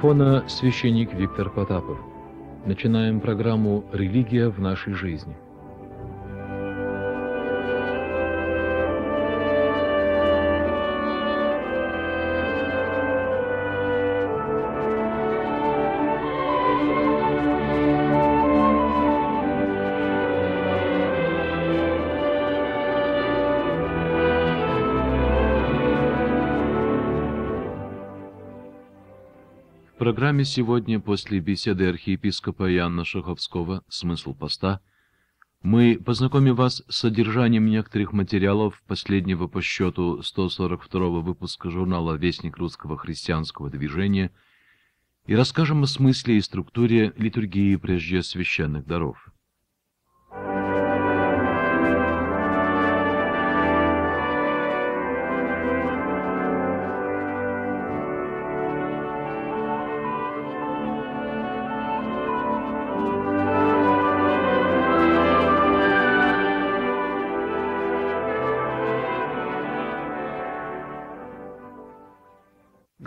микрофона священник Виктор Потапов. Начинаем программу «Религия в нашей жизни». программе сегодня после беседы архиепископа Иоанна Шаховского «Смысл поста» мы познакомим вас с содержанием некоторых материалов последнего по счету 142 выпуска журнала «Вестник русского христианского движения» и расскажем о смысле и структуре литургии прежде священных даров.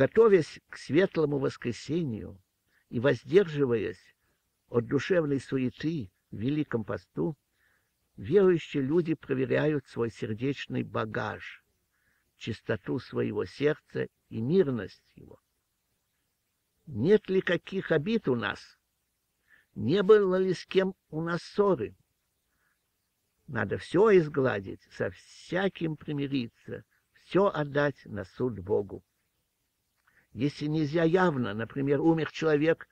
готовясь к светлому воскресению и воздерживаясь от душевной суеты в Великом посту, верующие люди проверяют свой сердечный багаж, чистоту своего сердца и мирность его. Нет ли каких обид у нас? Не было ли с кем у нас ссоры? Надо все изгладить, со всяким примириться, все отдать на суд Богу. Если нельзя явно, например, умер человек,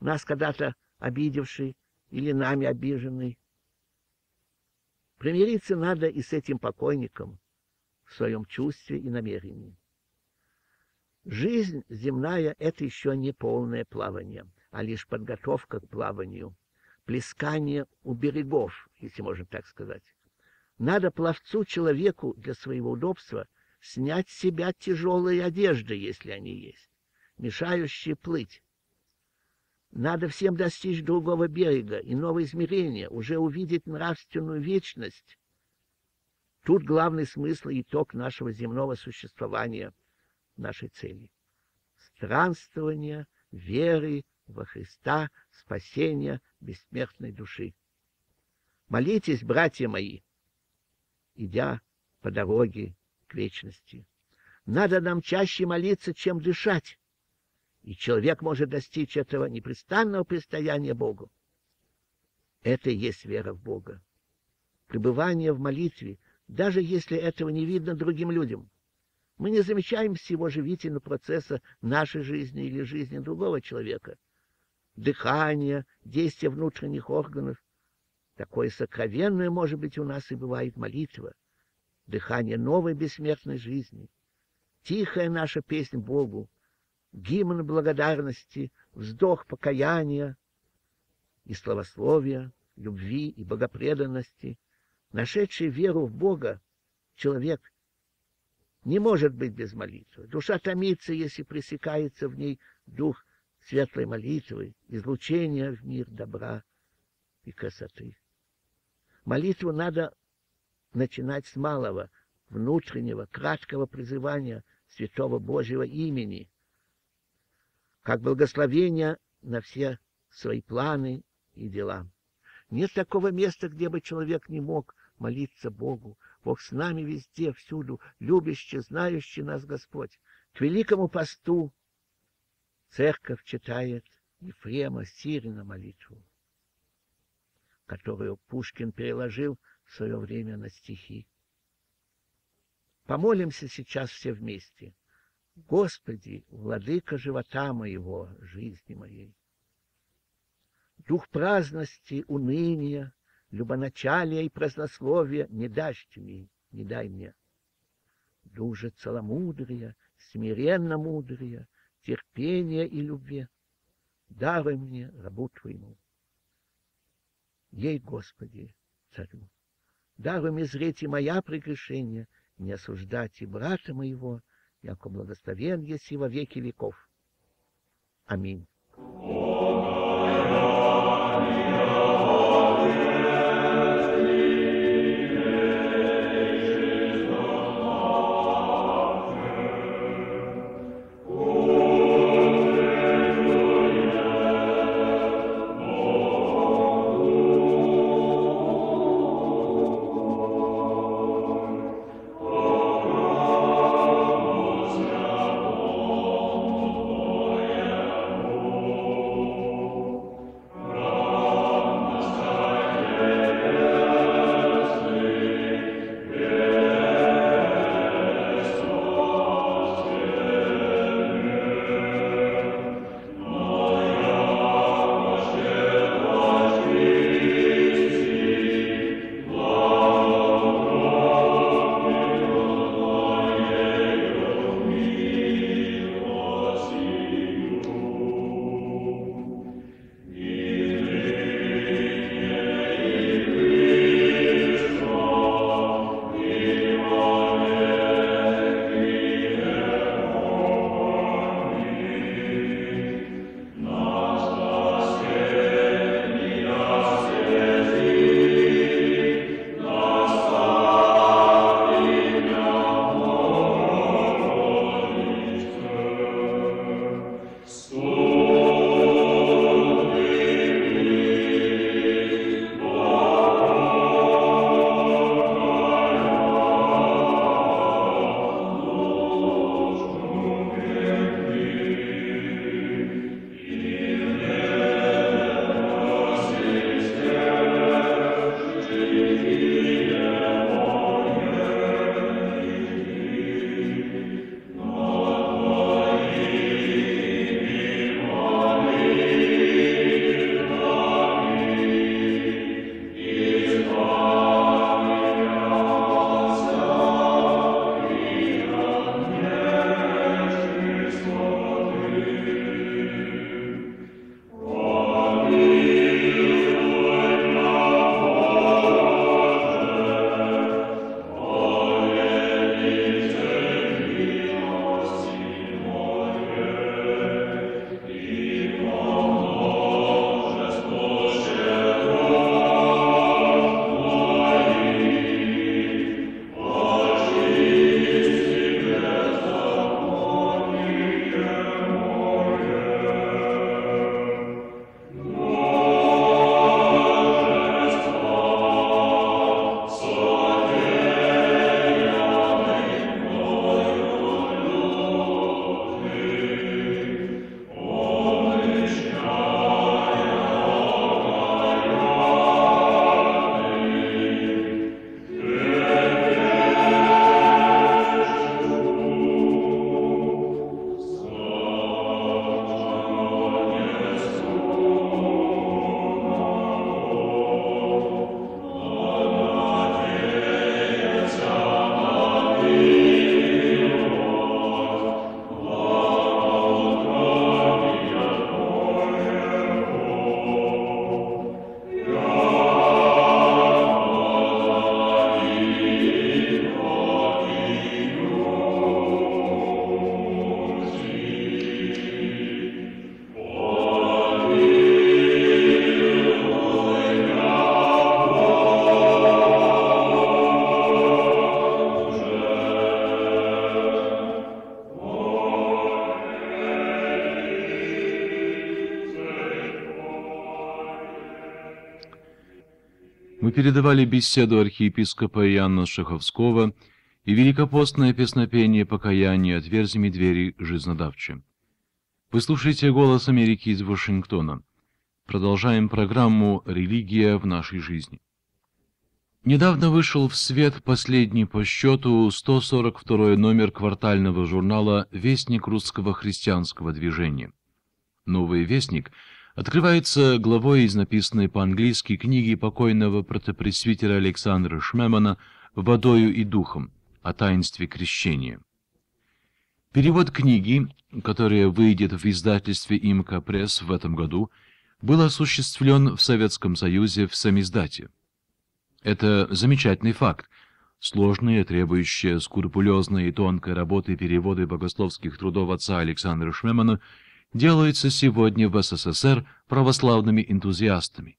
нас когда-то обидевший или нами обиженный. Примириться надо и с этим покойником в своем чувстве и намерении. Жизнь земная — это еще не полное плавание, а лишь подготовка к плаванию, плескание у берегов, если можно так сказать. Надо пловцу-человеку для своего удобства — снять с себя тяжелые одежды, если они есть, мешающие плыть. Надо всем достичь другого берега, и нового измерения, уже увидеть нравственную вечность. Тут главный смысл и итог нашего земного существования, нашей цели. Странствование веры во Христа, спасения бессмертной души. Молитесь, братья мои, идя по дороге к вечности. Надо нам чаще молиться, чем дышать. И человек может достичь этого непрестанного предстояния Богу. Это и есть вера в Бога. Пребывание в молитве, даже если этого не видно другим людям. Мы не замечаем всего живительного процесса нашей жизни или жизни другого человека. Дыхание, действия внутренних органов. Такое сокровенное, может быть, у нас и бывает молитва дыхание новой бессмертной жизни. Тихая наша песнь Богу, гимн благодарности, вздох покаяния и словословия, любви и богопреданности, нашедший веру в Бога, человек не может быть без молитвы. Душа томится, если пресекается в ней дух светлой молитвы, излучения в мир добра и красоты. Молитву надо начинать с малого, внутреннего, краткого призывания Святого Божьего имени, как благословение на все свои планы и дела. Нет такого места, где бы человек не мог молиться Богу. Бог с нами везде, всюду, любящий, знающий нас Господь. К великому посту церковь читает Ефрема Сирина молитву, которую Пушкин переложил свое время на стихи. Помолимся сейчас все вместе. Господи, владыка живота моего, жизни моей. Дух праздности, уныния, любоначалия и празднословия не дашь мне, не дай мне. Дух же целомудрия, смиренно мудрия, терпения и любви. Даруй мне, рабу твоему. Ей, Господи, царю даруй мне и моя прегрешение, не осуждать и брата моего, яко благословен еси во веки веков. Аминь. Мы передавали беседу архиепископа Иоанна Шаховского и великопостное песнопение покаяния от верзями двери жизнодавчи. Вы «Голос Америки» из Вашингтона. Продолжаем программу «Религия в нашей жизни». Недавно вышел в свет последний по счету 142 номер квартального журнала «Вестник русского христианского движения». «Новый вестник» открывается главой из написанной по-английски книги покойного протопресвитера Александра Шмемана «Водою и духом» о таинстве крещения. Перевод книги, которая выйдет в издательстве «Имка Пресс» в этом году, был осуществлен в Советском Союзе в самиздате. Это замечательный факт. Сложные, требующие скрупулезной и тонкой работы переводы богословских трудов отца Александра Шмемана – делается сегодня в СССР православными энтузиастами.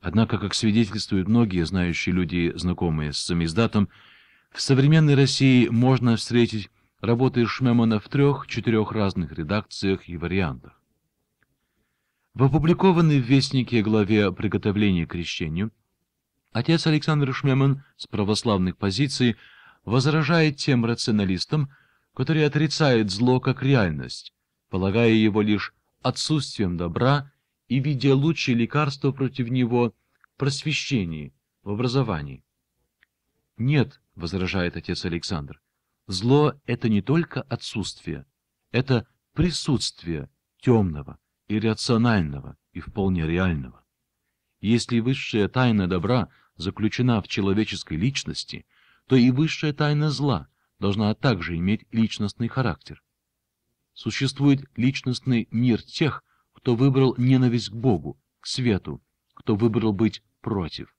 Однако, как свидетельствуют многие знающие люди, знакомые с самиздатом, в современной России можно встретить работы Шмемана в трех-четырех разных редакциях и вариантах. В опубликованной в Вестнике главе «Приготовление к крещению» отец Александр Шмеман с православных позиций возражает тем рационалистам, которые отрицают зло как реальность, полагая его лишь отсутствием добра и видя лучшее лекарство против него в просвещении, в образовании. «Нет», — возражает отец Александр, — «зло — это не только отсутствие, это присутствие темного, рационального и вполне реального. Если высшая тайна добра заключена в человеческой личности, то и высшая тайна зла должна также иметь личностный характер. Существует личностный мир тех, кто выбрал ненависть к Богу, к свету, кто выбрал быть против.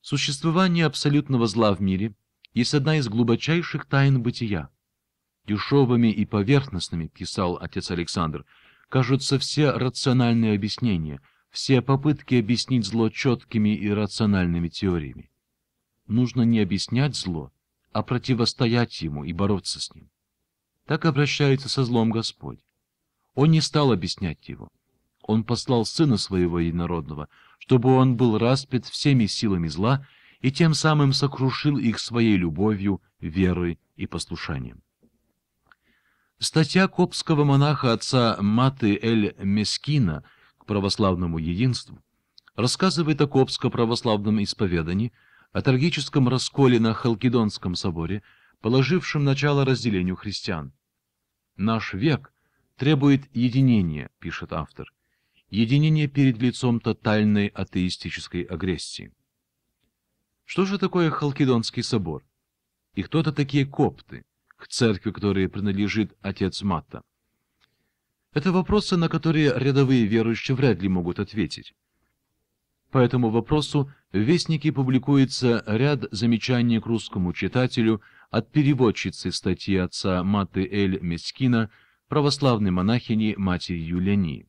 Существование абсолютного зла в мире есть одна из глубочайших тайн бытия. Дешевыми и поверхностными, писал отец Александр, кажутся все рациональные объяснения, все попытки объяснить зло четкими и рациональными теориями. Нужно не объяснять зло, а противостоять ему и бороться с ним. Так обращается со злом Господь. Он не стал объяснять его. Он послал Сына Своего Единородного, чтобы он был распят всеми силами зла и тем самым сокрушил их своей любовью, верой и послушанием. Статья копского монаха отца Маты Эль-Мескина к православному единству рассказывает о копско-православном исповедании, о трагическом расколе на Халкидонском соборе, положившем начало разделению христиан. Наш век требует единения, пишет автор, единения перед лицом тотальной атеистической агрессии. Что же такое Халкидонский собор? И кто это такие копты, к церкви которой принадлежит отец Матта? Это вопросы, на которые рядовые верующие вряд ли могут ответить. По этому вопросу в Вестнике публикуется ряд замечаний к русскому читателю – от переводчицы статьи отца Маты Эль Мескина, православной монахини матери Юлиани.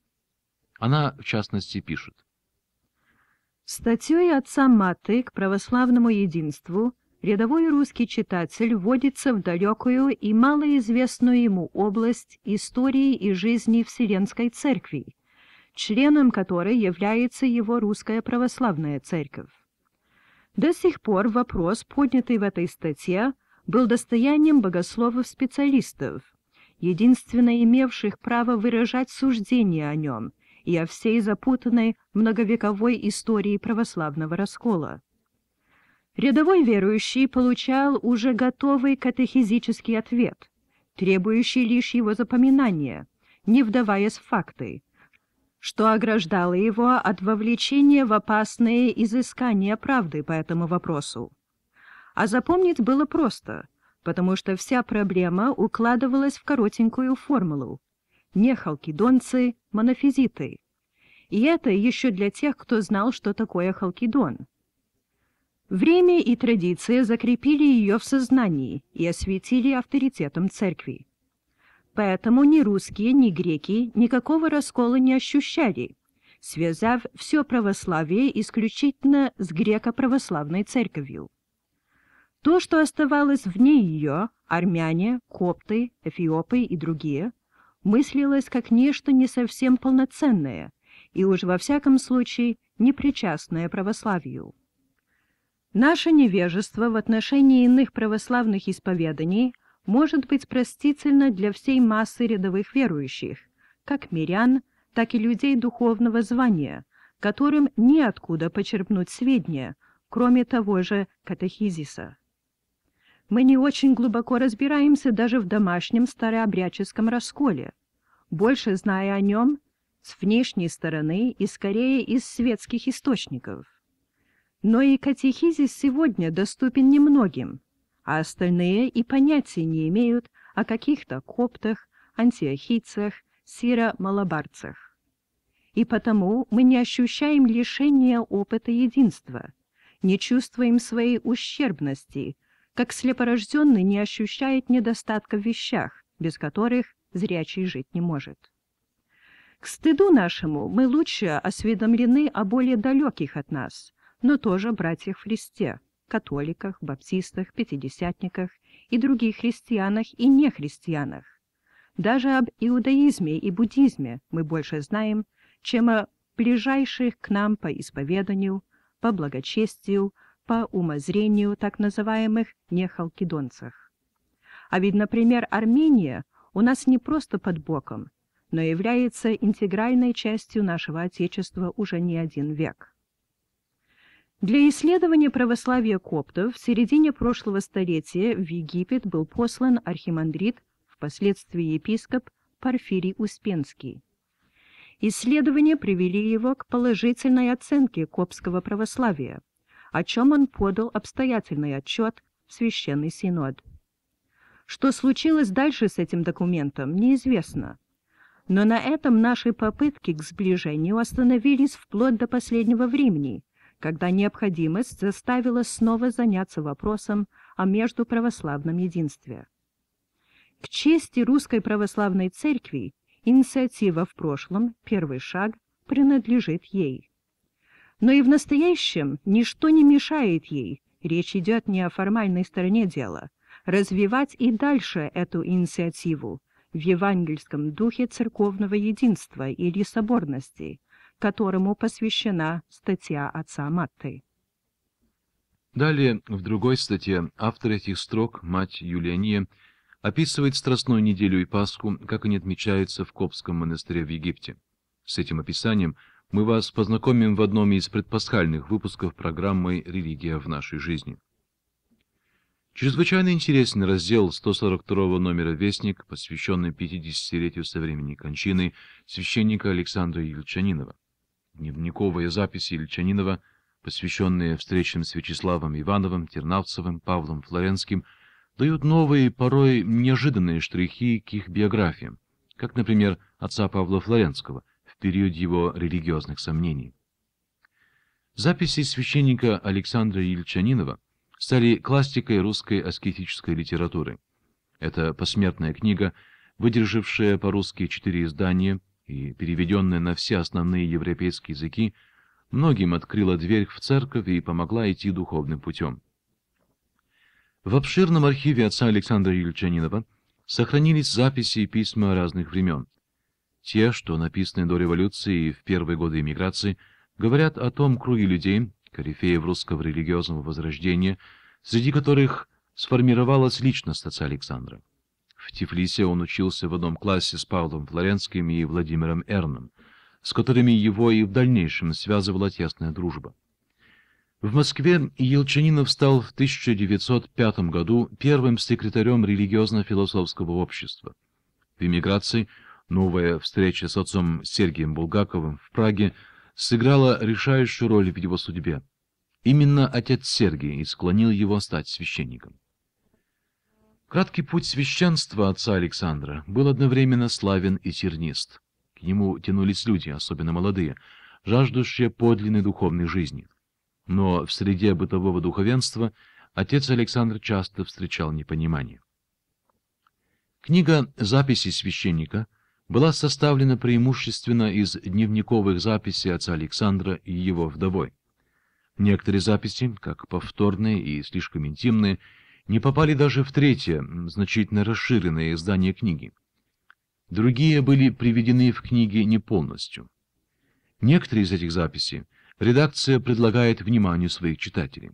Она, в частности, пишет. Статьей отца Маты к православному единству рядовой русский читатель вводится в далекую и малоизвестную ему область истории и жизни Вселенской Церкви, членом которой является его русская православная церковь. До сих пор вопрос, поднятый в этой статье, был достоянием богословов-специалистов, единственно имевших право выражать суждения о нем и о всей запутанной многовековой истории православного раскола. Рядовой верующий получал уже готовый катехизический ответ, требующий лишь его запоминания, не вдаваясь в факты, что ограждало его от вовлечения в опасные изыскания правды по этому вопросу. А запомнить было просто, потому что вся проблема укладывалась в коротенькую формулу. Нехалкидонцы — монофизиты. И это еще для тех, кто знал, что такое халкидон. Время и традиция закрепили ее в сознании и осветили авторитетом церкви. Поэтому ни русские, ни греки никакого раскола не ощущали, связав все православие исключительно с греко-православной церковью. То, что оставалось вне ее, армяне, копты, эфиопы и другие, мыслилось как нечто не совсем полноценное и уж во всяком случае непричастное православию. Наше невежество в отношении иных православных исповеданий может быть простительно для всей массы рядовых верующих, как мирян, так и людей духовного звания, которым неоткуда почерпнуть сведения, кроме того же катехизиса. Мы не очень глубоко разбираемся даже в домашнем старообрядческом расколе, больше зная о нем с внешней стороны и скорее из светских источников. Но и катехизис сегодня доступен немногим, а остальные и понятия не имеют о каких-то коптах, антиохийцах, сиро-малабарцах. И потому мы не ощущаем лишения опыта единства, не чувствуем своей ущербности – как слепорожденный не ощущает недостатка в вещах, без которых зрячий жить не может. К стыду нашему мы лучше осведомлены о более далеких от нас, но тоже братьях в Христе, католиках, баптистах, пятидесятниках и других христианах и нехристианах. Даже об иудаизме и буддизме мы больше знаем, чем о ближайших к нам по исповеданию, по благочестию, по умозрению так называемых нехалкидонцев. А ведь, например, Армения у нас не просто под боком, но является интегральной частью нашего Отечества уже не один век. Для исследования православия коптов в середине прошлого столетия в Египет был послан архимандрит, впоследствии епископ Парфирий Успенский. Исследования привели его к положительной оценке коптского православия, о чем он подал обстоятельный отчет в Священный Синод. Что случилось дальше с этим документом, неизвестно. Но на этом наши попытки к сближению остановились вплоть до последнего времени, когда необходимость заставила снова заняться вопросом о междуправославном единстве. К чести Русской Православной Церкви инициатива в прошлом, первый шаг, принадлежит ей. Но и в настоящем ничто не мешает ей, речь идет не о формальной стороне дела, развивать и дальше эту инициативу в евангельском духе церковного единства или соборности, которому посвящена статья отца Матты. Далее, в другой статье, автор этих строк, мать Юлиания, описывает Страстную неделю и Пасху, как они отмечаются в Копском монастыре в Египте. С этим описанием – мы вас познакомим в одном из предпасхальных выпусков программы «Религия в нашей жизни». Чрезвычайно интересный раздел 142 номера «Вестник», посвященный 50-летию со времени кончины священника Александра Ельчанинова. Дневниковые записи Ельчанинова, посвященные встречам с Вячеславом Ивановым, Тернавцевым, Павлом Флоренским, дают новые, порой неожиданные штрихи к их биографиям, как, например, отца Павла Флоренского – период его религиозных сомнений. Записи священника Александра Ельчанинова стали классикой русской аскетической литературы. Это посмертная книга, выдержавшая по-русски четыре издания и переведенная на все основные европейские языки, многим открыла дверь в церковь и помогла идти духовным путем. В обширном архиве отца Александра Ельчанинова сохранились записи и письма разных времен. Те, что написаны до революции и в первые годы эмиграции, говорят о том круге людей, корифеев русского религиозного возрождения, среди которых сформировалась личность отца Александра. В Тифлисе он учился в одном классе с Павлом Флоренским и Владимиром Эрном, с которыми его и в дальнейшем связывала тесная дружба. В Москве Елчанинов стал в 1905 году первым секретарем религиозно-философского общества. В эмиграции – Новая встреча с отцом Сергием Булгаковым в Праге сыграла решающую роль в его судьбе. Именно отец Сергий и склонил его стать священником. Краткий путь священства отца Александра был одновременно славен и тернист. К нему тянулись люди, особенно молодые, жаждущие подлинной духовной жизни. Но в среде бытового духовенства отец Александр часто встречал непонимание. Книга «Записи священника» была составлена преимущественно из дневниковых записей отца Александра и его вдовой. Некоторые записи, как повторные и слишком интимные, не попали даже в третье, значительно расширенное издание книги. Другие были приведены в книге не полностью. Некоторые из этих записей редакция предлагает вниманию своих читателей.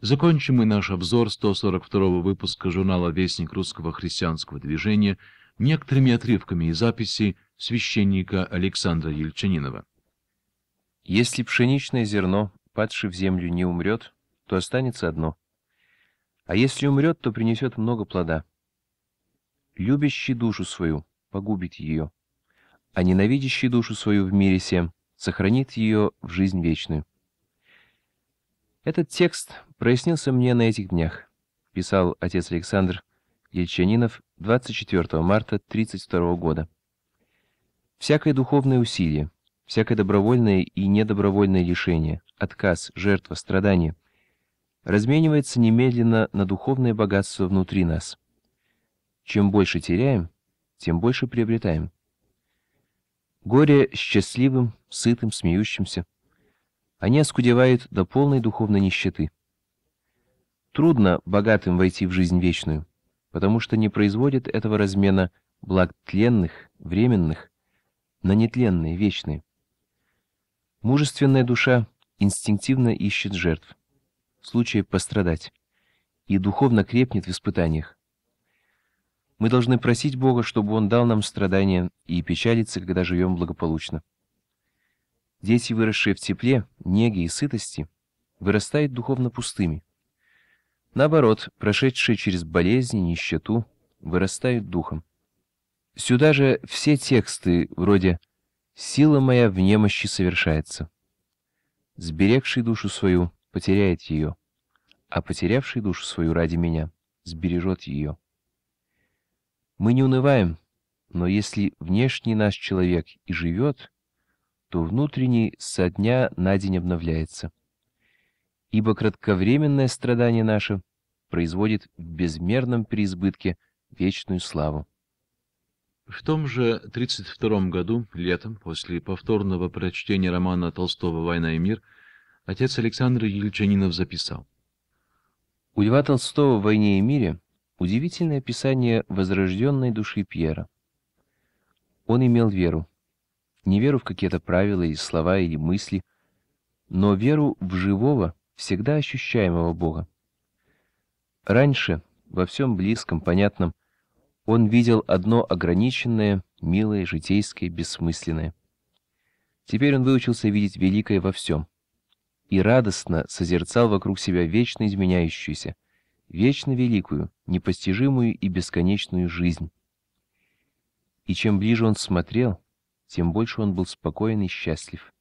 Закончим мы наш обзор 142 выпуска журнала «Вестник русского христианского движения» некоторыми отрывками из записи священника Александра Ельчанинова. Если пшеничное зерно, падшее в землю, не умрет, то останется одно. А если умрет, то принесет много плода. Любящий душу свою погубит ее, а ненавидящий душу свою в мире всем сохранит ее в жизнь вечную. Этот текст прояснился мне на этих днях, писал отец Александр Ельчанинов 24 марта 1932 года. Всякое духовное усилие, всякое добровольное и недобровольное лишение, отказ, жертва, страдание разменивается немедленно на духовное богатство внутри нас. Чем больше теряем, тем больше приобретаем. Горе счастливым, сытым, смеющимся. Они оскудевают до полной духовной нищеты. Трудно богатым войти в жизнь вечную потому что не производит этого размена благ тленных, временных, на нетленные, вечные. Мужественная душа инстинктивно ищет жертв, случая пострадать, и духовно крепнет в испытаниях. Мы должны просить Бога, чтобы Он дал нам страдания и печалиться, когда живем благополучно. Дети, выросшие в тепле, неге и сытости, вырастают духовно пустыми. Наоборот, прошедшие через болезни, нищету, вырастают духом. Сюда же все тексты вроде «Сила моя в немощи совершается». Сберегший душу свою потеряет ее, а потерявший душу свою ради меня сбережет ее. Мы не унываем, но если внешний наш человек и живет, то внутренний со дня на день обновляется ибо кратковременное страдание наше производит в безмерном переизбытке вечную славу. В том же 32 году, летом, после повторного прочтения романа Толстого «Война и мир», отец Александр Ельчанинов записал. У Льва Толстого в «Войне и мире» удивительное описание возрожденной души Пьера. Он имел веру. Не веру в какие-то правила и слова или мысли, но веру в живого, всегда ощущаемого Бога. Раньше, во всем близком, понятном, он видел одно ограниченное, милое, житейское, бессмысленное. Теперь он выучился видеть великое во всем и радостно созерцал вокруг себя вечно изменяющуюся, вечно великую, непостижимую и бесконечную жизнь. И чем ближе он смотрел, тем больше он был спокоен и счастлив.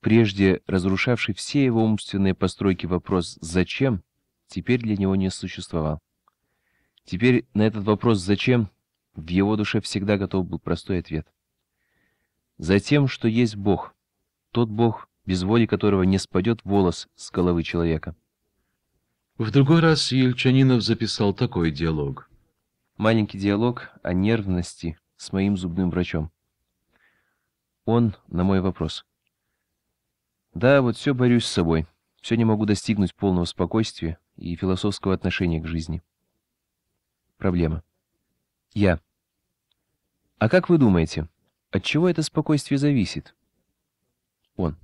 Прежде разрушавший все его умственные постройки вопрос «зачем?» теперь для него не существовал. Теперь на этот вопрос «зачем?» в его душе всегда готов был простой ответ. Затем, что есть Бог, тот Бог, без воли которого не спадет волос с головы человека. В другой раз Ельчанинов записал такой диалог. Маленький диалог о нервности с моим зубным врачом. Он на мой вопрос. Да, вот все борюсь с собой. Все не могу достигнуть полного спокойствия и философского отношения к жизни. Проблема. Я. А как вы думаете, от чего это спокойствие зависит? Он.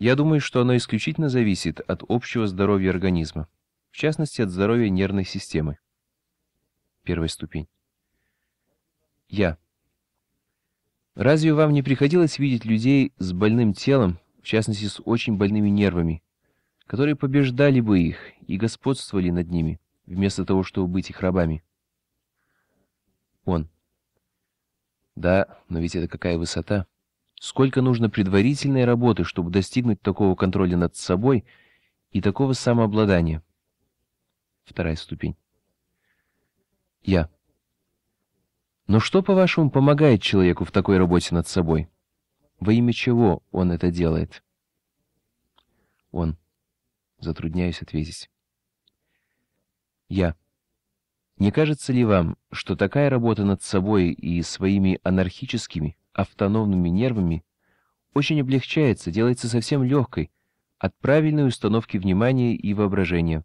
Я думаю, что оно исключительно зависит от общего здоровья организма, в частности, от здоровья нервной системы. Первая ступень. Я. Разве вам не приходилось видеть людей с больным телом, в частности с очень больными нервами, которые побеждали бы их и господствовали над ними, вместо того, чтобы быть их рабами. Он. Да, но ведь это какая высота. Сколько нужно предварительной работы, чтобы достигнуть такого контроля над собой и такого самообладания. Вторая ступень. Я. Но что, по-вашему, помогает человеку в такой работе над собой? Во имя чего он это делает? Он. Затрудняюсь ответить. Я. Не кажется ли вам, что такая работа над собой и своими анархическими, автономными нервами очень облегчается, делается совсем легкой от правильной установки внимания и воображения,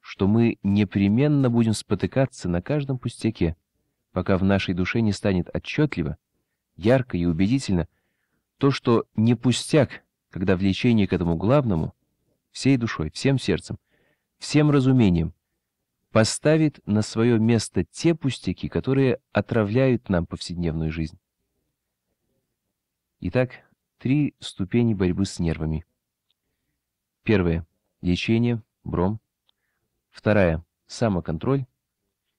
что мы непременно будем спотыкаться на каждом пустяке, пока в нашей душе не станет отчетливо, ярко и убедительно – то, что не пустяк, когда влечение к этому главному, всей душой, всем сердцем, всем разумением, поставит на свое место те пустяки, которые отравляют нам повседневную жизнь. Итак, три ступени борьбы с нервами. Первое – лечение, бром. Вторая – самоконтроль.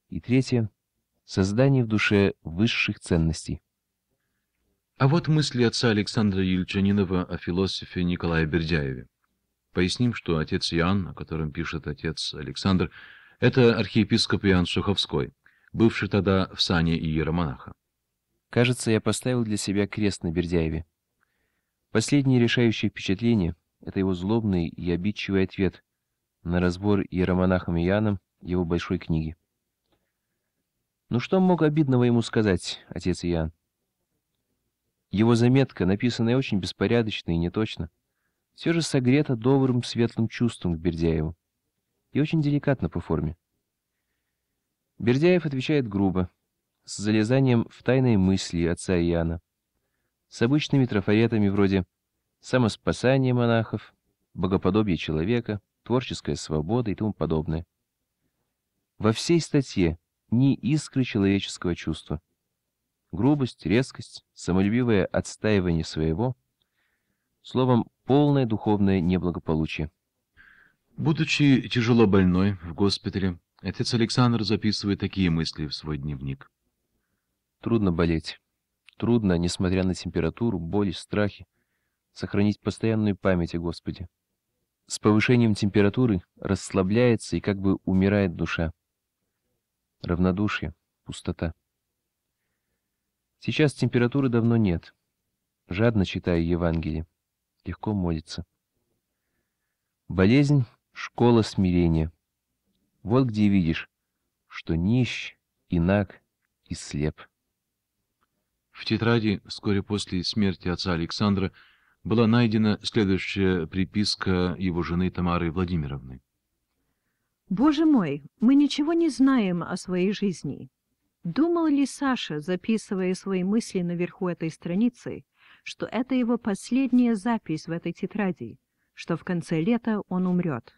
И третье – создание в душе высших ценностей. А вот мысли отца Александра Ельчанинова о философе Николае Бердяеве. Поясним, что отец Иоанн, о котором пишет отец Александр, это архиепископ Иоанн Суховской, бывший тогда в сане иеромонаха. Кажется, я поставил для себя крест на Бердяеве. Последнее решающее впечатление — это его злобный и обидчивый ответ на разбор иеромонахом Иоанном его большой книги. Ну что мог обидного ему сказать, отец Иоанн? Его заметка, написанная очень беспорядочно и неточно, все же согрета добрым светлым чувством к Бердяеву и очень деликатно по форме. Бердяев отвечает грубо, с залезанием в тайные мысли отца Иоанна, с обычными трафаретами вроде «самоспасание монахов», «богоподобие человека», «творческая свобода» и тому подобное. Во всей статье ни искры человеческого чувства грубость, резкость, самолюбивое отстаивание своего, словом, полное духовное неблагополучие. Будучи тяжело больной в госпитале, отец Александр записывает такие мысли в свой дневник. Трудно болеть. Трудно, несмотря на температуру, боли, страхи, сохранить постоянную память о Господе. С повышением температуры расслабляется и как бы умирает душа. Равнодушие, пустота. Сейчас температуры давно нет. Жадно читаю Евангелие. Легко молится. Болезнь — школа смирения. Вот где видишь, что нищ, инак, и слеп. В тетради вскоре после смерти отца Александра была найдена следующая приписка его жены Тамары Владимировны. «Боже мой, мы ничего не знаем о своей жизни. Думал ли Саша, записывая свои мысли наверху этой страницы, что это его последняя запись в этой тетради, что в конце лета он умрет?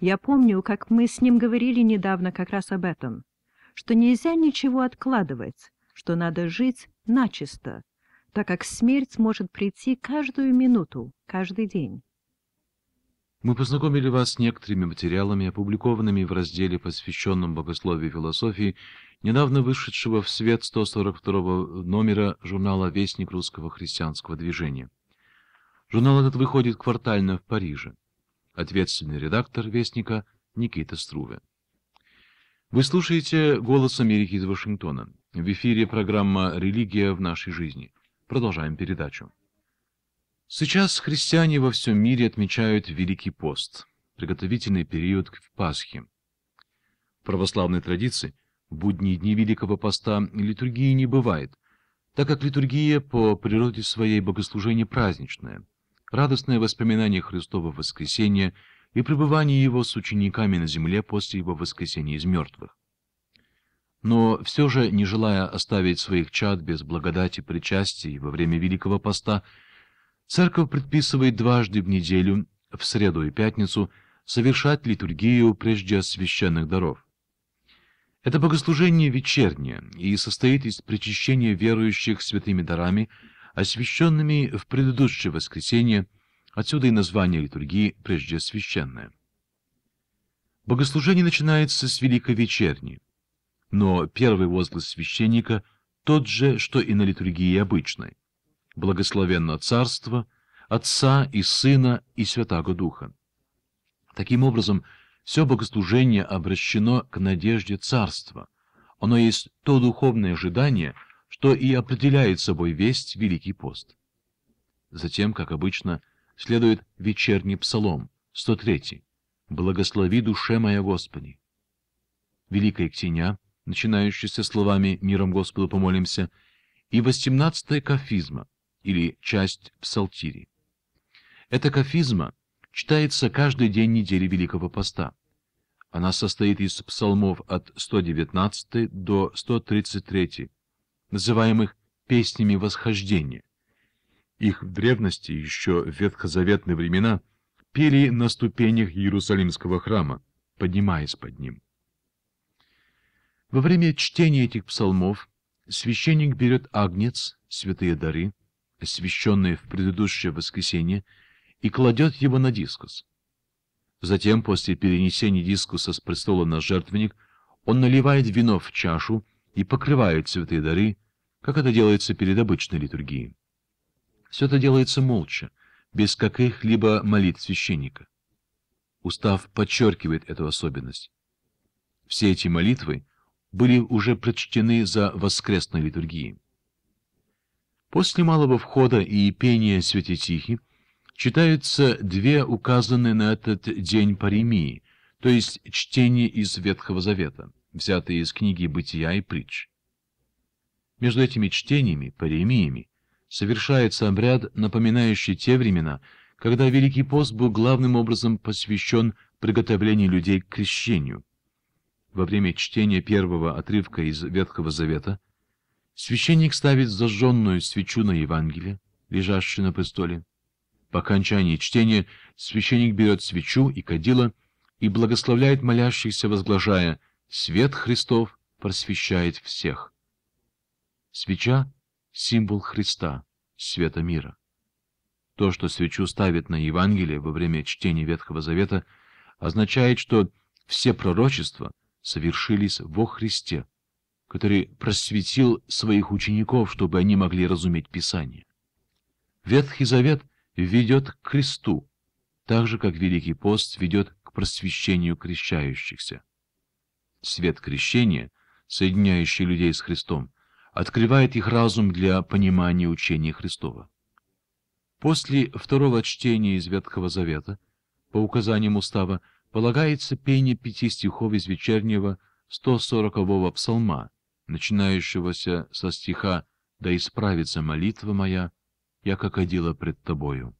Я помню, как мы с ним говорили недавно как раз об этом, что нельзя ничего откладывать, что надо жить начисто, так как смерть может прийти каждую минуту, каждый день. Мы познакомили вас с некоторыми материалами, опубликованными в разделе, посвященном богословию и философии, недавно вышедшего в свет 142 номера журнала «Вестник русского христианского движения». Журнал этот выходит квартально в Париже. Ответственный редактор «Вестника» Никита Струве. Вы слушаете «Голос Америки» из Вашингтона. В эфире программа «Религия в нашей жизни». Продолжаем передачу. Сейчас христиане во всем мире отмечают Великий пост, приготовительный период к Пасхе. В православной традиции в будние дни Великого поста литургии не бывает, так как литургия по природе своей богослужение праздничное, радостное воспоминание Христова воскресения и пребывание Его с учениками на земле после Его воскресения из мертвых. Но все же, не желая оставить своих чад без благодати причастий во время Великого Поста – Церковь предписывает дважды в неделю, в среду и пятницу, совершать литургию прежде священных даров. Это богослужение вечернее и состоит из причащения верующих святыми дарами, освященными в предыдущее воскресенье, отсюда и название литургии прежде священное. Богослужение начинается с Великой Вечерни, но первый возглас священника тот же, что и на литургии обычной благословенно царство, Отца и Сына и Святаго Духа. Таким образом, все богослужение обращено к надежде царства. Оно есть то духовное ожидание, что и определяет собой весть Великий пост. Затем, как обычно, следует вечерний псалом, 103 «Благослови душе моя Господи». Великая ктеня, начинающаяся словами «Миром Господу помолимся», и 18 кафизма, или часть псалтири. Эта кафизма читается каждый день недели Великого Поста. Она состоит из псалмов от 119 до 133, называемых «песнями восхождения». Их в древности, еще в ветхозаветные времена, пели на ступенях Иерусалимского храма, поднимаясь под ним. Во время чтения этих псалмов священник берет агнец, святые дары, освещенный в предыдущее воскресенье, и кладет его на дискус. Затем, после перенесения дискуса с престола на жертвенник, он наливает вино в чашу и покрывает святые дары, как это делается перед обычной литургией. Все это делается молча, без каких-либо молитв священника. Устав подчеркивает эту особенность. Все эти молитвы были уже прочтены за воскресной литургией. После малого входа и пения святитихи читаются две указанные на этот день паремии, то есть чтение из Ветхого Завета, взятые из книги «Бытия» и «Притч». Между этими чтениями, паремиями, совершается обряд, напоминающий те времена, когда Великий пост был главным образом посвящен приготовлению людей к крещению. Во время чтения первого отрывка из Ветхого Завета – Священник ставит зажженную свечу на Евангелие, лежащее на престоле. По окончании чтения священник берет свечу и кадила и благословляет молящихся, возглашая «Свет Христов просвещает всех». Свеча — символ Христа, света мира. То, что свечу ставят на Евангелие во время чтения Ветхого Завета, означает, что все пророчества совершились во Христе, который просветил своих учеников, чтобы они могли разуметь Писание. Ветхий Завет ведет к кресту, так же, как Великий пост ведет к просвещению крещающихся. Свет крещения, соединяющий людей с Христом, открывает их разум для понимания учения Христова. После второго чтения из Ветхого Завета, по указаниям устава, полагается пение пяти стихов из вечернего 140-го псалма, начинающегося со стиха «Да исправится молитва моя, я как одела пред тобою».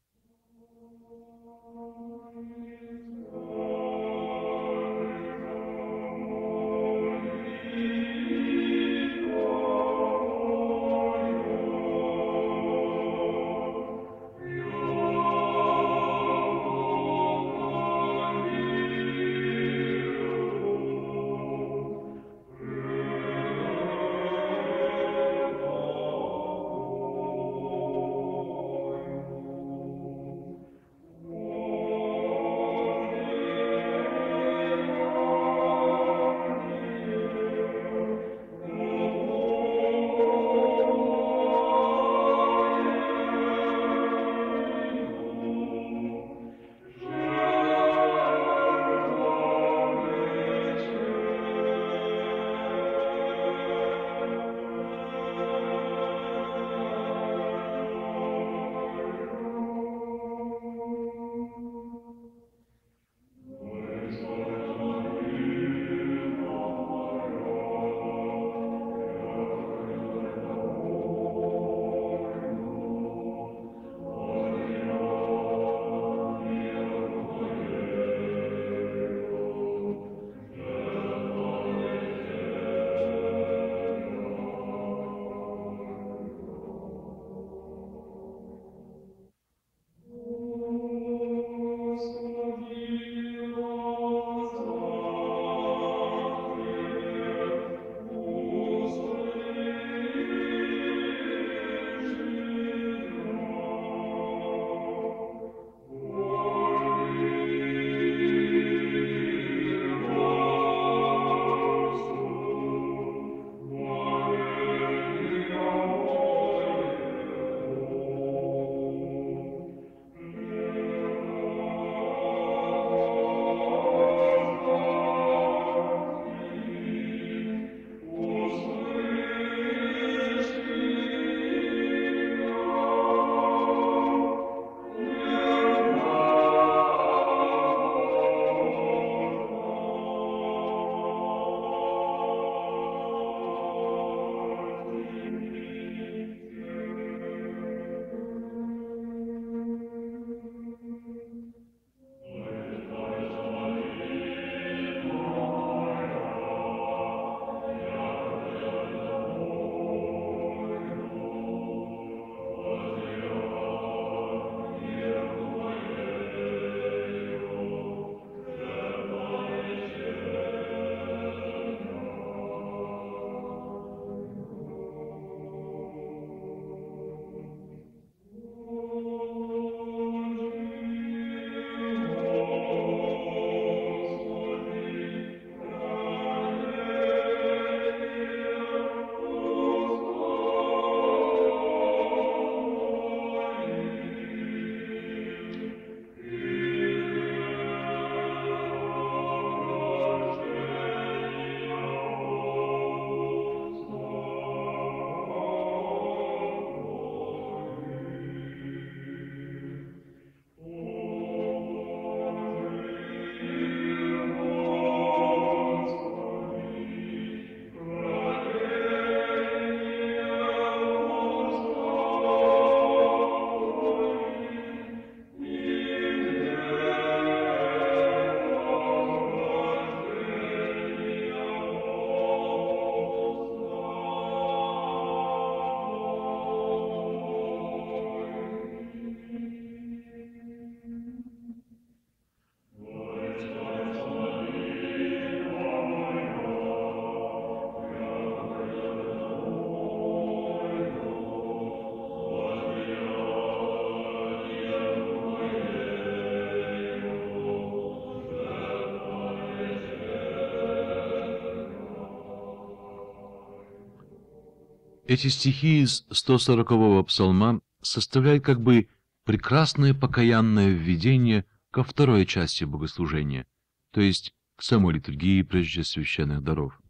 Эти стихи из 140-го псалма составляют как бы прекрасное покаянное введение ко второй части богослужения, то есть к самой литургии прежде священных даров.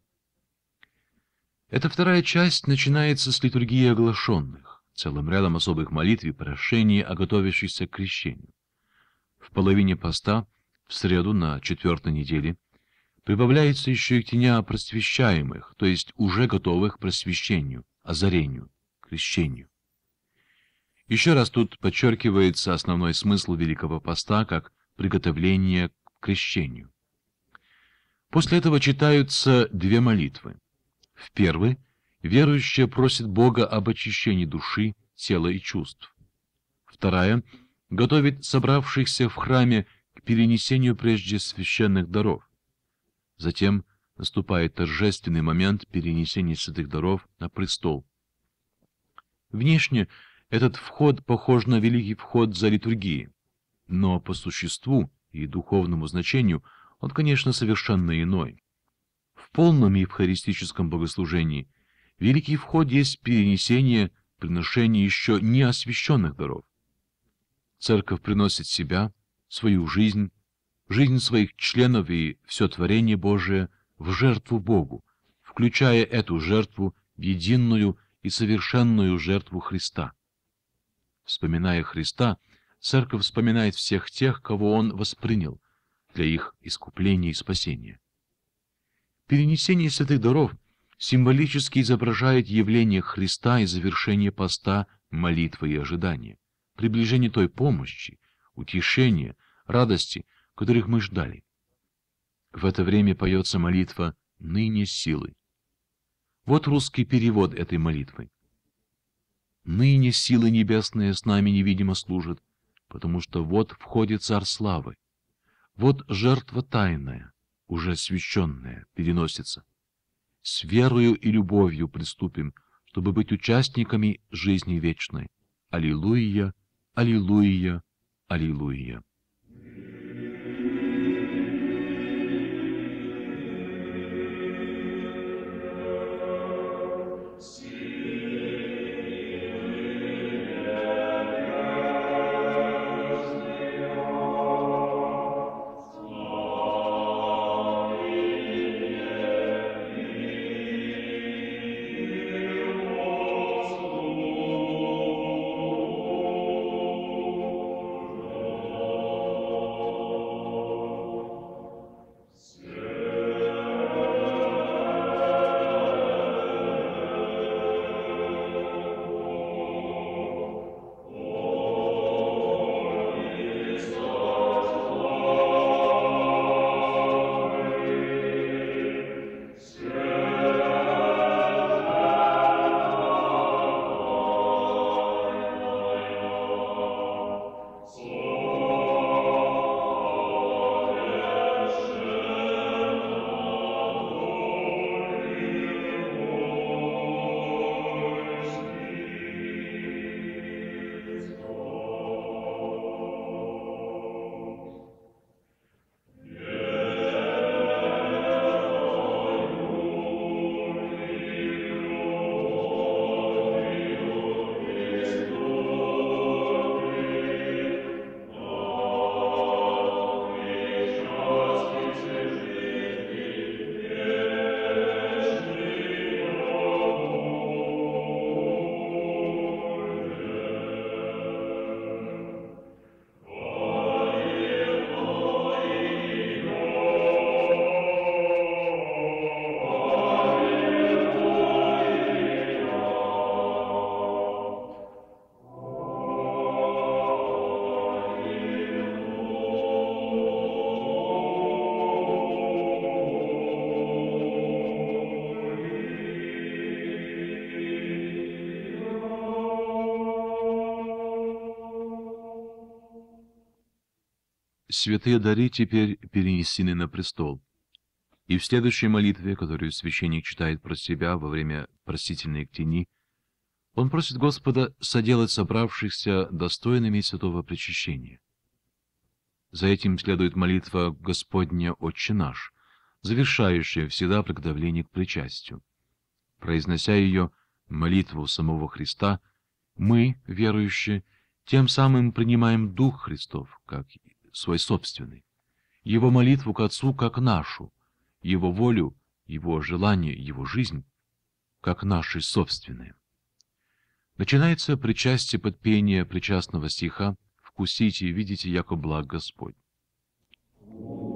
Эта вторая часть начинается с литургии оглашенных, целым рядом особых молитв и прошений о готовящихся к крещению. В половине поста, в среду на четвертой неделе, прибавляется еще и теня просвещаемых, то есть уже готовых к просвещению – озарению, крещению. Еще раз тут подчеркивается основной смысл Великого Поста как приготовление к крещению. После этого читаются две молитвы. В первой верующая просит Бога об очищении души, тела и чувств. Вторая готовит собравшихся в храме к перенесению прежде священных даров. Затем наступает торжественный момент перенесения святых даров на престол. Внешне этот вход похож на великий вход за литургией, но по существу и духовному значению он, конечно, совершенно иной. В полном евхаристическом богослужении великий вход есть перенесение приношений еще не освященных даров. Церковь приносит себя, свою жизнь, жизнь своих членов и все творение Божие – в жертву Богу, включая эту жертву в единую и совершенную жертву Христа. Вспоминая Христа, Церковь вспоминает всех тех, кого Он воспринял для их искупления и спасения. Перенесение святых даров символически изображает явление Христа и завершение поста, молитвы и ожидания, приближение той помощи, утешения, радости, которых мы ждали. В это время поется молитва «Ныне силы». Вот русский перевод этой молитвы. «Ныне силы небесные с нами невидимо служат, потому что вот входит царь славы, вот жертва тайная, уже священная, переносится. С верою и любовью приступим, чтобы быть участниками жизни вечной. Аллилуйя, аллилуйя, аллилуйя. святые дары теперь перенесены на престол. И в следующей молитве, которую священник читает про себя во время простительной тени, он просит Господа соделать собравшихся достойными святого причащения. За этим следует молитва «Господня Отче наш», завершающая всегда приготовление к причастию. Произнося ее молитву самого Христа, мы, верующие, тем самым принимаем Дух Христов, как свой собственный, его молитву к Отцу как нашу, его волю, его желание, его жизнь как наши собственные. Начинается причастие под пение причастного стиха «Вкусите и видите, яко благ Господь». Thank you.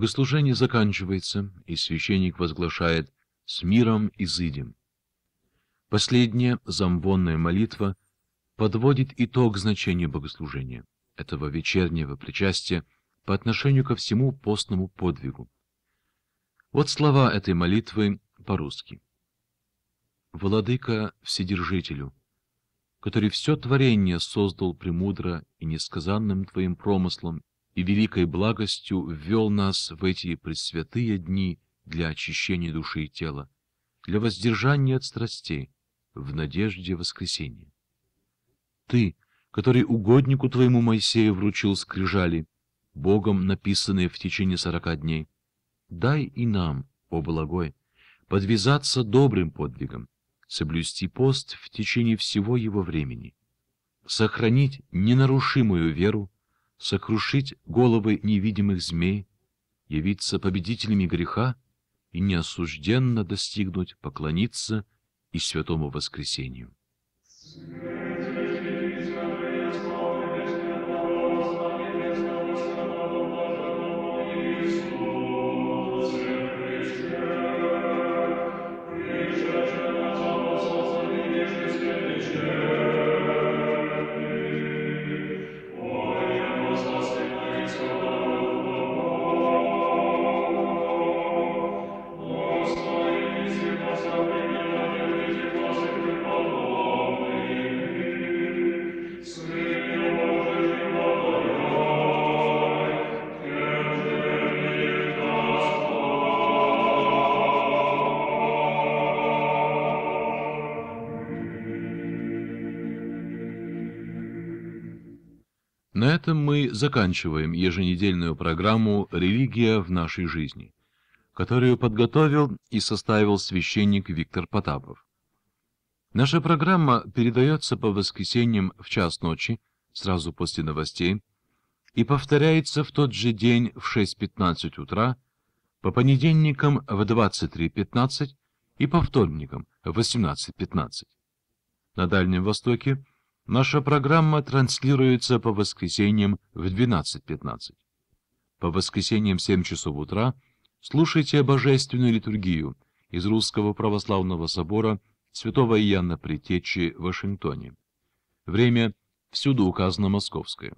Богослужение заканчивается, и священник возглашает «С миром изыдем». Последняя замвонная молитва подводит итог значения богослужения, этого вечернего причастия по отношению ко всему постному подвигу. Вот слова этой молитвы по-русски. «Владыка Вседержителю, который все творение создал премудро и несказанным Твоим промыслом и великой благостью ввел нас в эти предсвятые дни для очищения души и тела, для воздержания от страстей, в надежде воскресения. Ты, который угоднику твоему Моисею вручил скрижали, Богом написанные в течение сорока дней, дай и нам, о благой, подвязаться добрым подвигом, соблюсти пост в течение всего его времени, сохранить ненарушимую веру, сокрушить головы невидимых змей, явиться победителями греха и неосужденно достигнуть поклониться и святому воскресению. Yeah. На этом мы заканчиваем еженедельную программу «Религия в нашей жизни», которую подготовил и составил священник Виктор Потапов. Наша программа передается по воскресеньям в час ночи, сразу после новостей, и повторяется в тот же день в 6.15 утра, по понедельникам в 23.15 и по вторникам в 18.15. На Дальнем Востоке – Наша программа транслируется по воскресеньям в 12.15. По воскресеньям в 7 часов утра слушайте Божественную литургию из Русского Православного Собора Святого Иоанна Притечи в Вашингтоне. Время всюду указано московское.